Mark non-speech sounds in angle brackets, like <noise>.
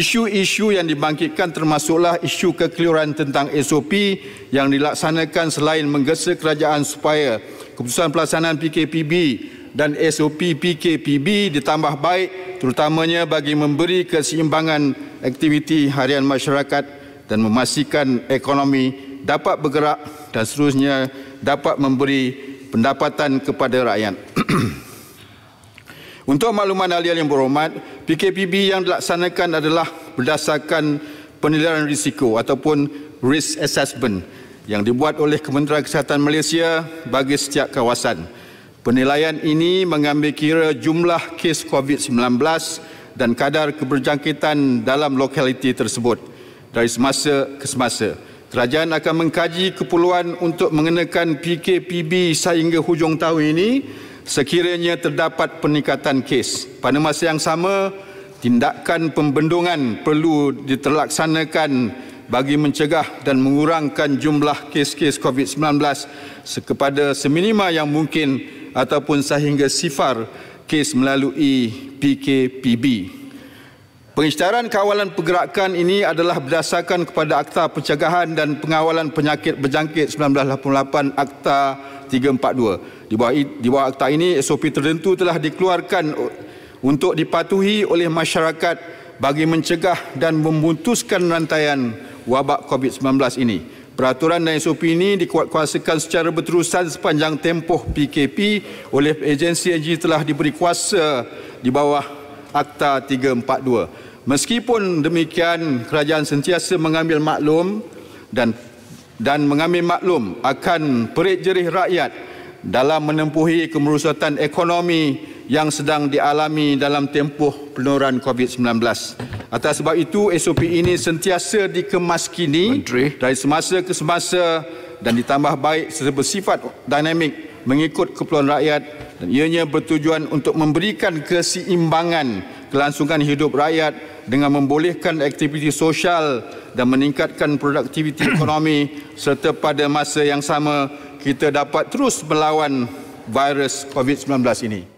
Isu-isu yang dibangkitkan termasuklah isu kekeliruan tentang SOP yang dilaksanakan selain menggesa kerajaan supaya keputusan pelaksanaan PKPB dan SOP PKPB ditambah baik terutamanya bagi memberi keseimbangan aktiviti harian masyarakat dan memastikan ekonomi dapat bergerak dan seterusnya dapat memberi pendapatan kepada rakyat. <clears throat> Untuk makluman ahli yang berhormat, PKPB yang dilaksanakan adalah berdasarkan penilaian risiko ataupun risk assessment yang dibuat oleh Kementerian Kesihatan Malaysia bagi setiap kawasan. Penilaian ini mengambil kira jumlah kes COVID-19 dan kadar keberjangkitan dalam lokaliti tersebut dari semasa ke semasa. Kerajaan akan mengkaji keperluan untuk mengenakan PKPB sehingga hujung tahun ini sekiranya terdapat peningkatan kes. Pada masa yang sama, tindakan pembendungan perlu diterlaksanakan bagi mencegah dan mengurangkan jumlah kes-kes COVID-19 sekepada seminima yang mungkin ataupun sehingga sifar kes melalui PKPB. Pengisytiharan kawalan pergerakan ini adalah berdasarkan kepada Akta Pencegahan dan Pengawalan Penyakit Berjangkit 1988 Akta 342. Di bawah, di bawah akta ini SOP tertentu telah dikeluarkan untuk dipatuhi oleh masyarakat bagi mencegah dan memutuskan rantaian wabak COVID-19 ini. Peraturan dan SOP ini dikuatkuasakan secara berterusan sepanjang tempoh PKP oleh agensi yang telah diberi kuasa di bawah Akta 342. Meskipun demikian, kerajaan sentiasa mengambil maklum dan dan mengambil maklum akan perit jerih rakyat dalam menempuhi kemerosotan ekonomi yang sedang dialami dalam tempoh penurunan COVID-19. Atas sebab itu, SOP ini sentiasa dikemaskini Menteri. dari semasa ke semasa dan ditambah baik sebab sifat dinamik mengikut keperluan rakyat dan ianya bertujuan untuk memberikan keseimbangan kelangsungan hidup rakyat dengan membolehkan aktiviti sosial dan meningkatkan produktiviti <clears throat> ekonomi serta pada masa yang sama kita dapat terus melawan virus COVID-19 ini.